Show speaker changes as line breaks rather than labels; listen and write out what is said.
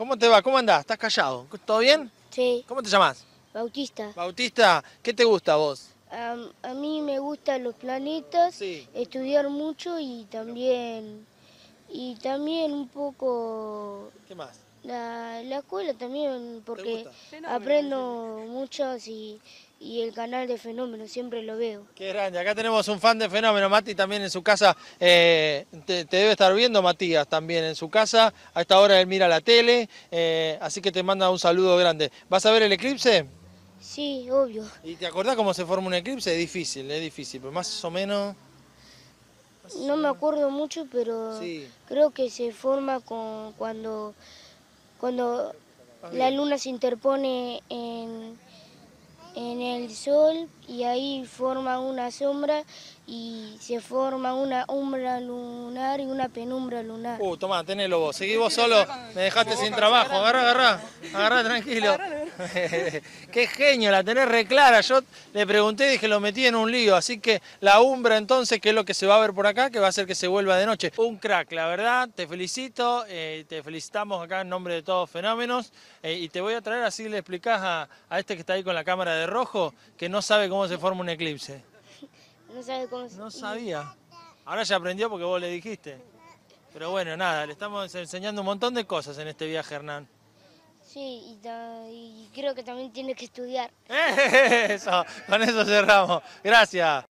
¿Cómo te va? ¿Cómo andás? ¿Estás callado? ¿Todo bien? Sí. ¿Cómo te llamas? Bautista. Bautista, ¿qué te gusta a vos?
a mí me gustan los planetas, estudiar mucho y también y también un poco ¿Qué más? La, la escuela también, porque aprendo mucho y, y el canal de Fenómeno, siempre lo veo. Qué grande,
acá tenemos un fan de Fenómeno, Mati también en su casa, eh, te, debe estar viendo Matías también en su casa, a esta hora él mira la tele, eh, así que te manda un saludo grande. ¿Vas a ver el eclipse?
Sí, obvio.
¿Y te acordás cómo se forma un eclipse? Es difícil, es difícil, pero pues más o menos...
no me acuerdo mucho, pero creo que se forma con, cuando cuando la luna se interpone en, en el sol y ahí forma una sombra y se forma una umbra lunar y una penumbra lunar. Uh,
toma, tenelo vos. Seguí vos solo, me dejaste sin trabajo. Agarrá, agarra, agarra, tranquilo. Qué genio, la tenés reclara. Yo le pregunté y dije, lo metí en un lío. Así que la umbra entonces, que es lo que se va a ver por acá, que va a hacer que se vuelva de noche. Un crack, la verdad, te felicito, eh, te felicitamos acá en nombre de todos fenómenos. Eh, y te voy a traer, así le explicás a, a este que está ahí con la cámara de rojo, que no sabe cómo se forma un eclipse.
No No sabía.
Ahora ya aprendió porque vos le dijiste. Pero bueno, nada, le estamos enseñando un montón de cosas en este viaje, Hernán.
Sí, y, creo que también tiene que estudiar.
Eso, con eso cerramos. Gracias.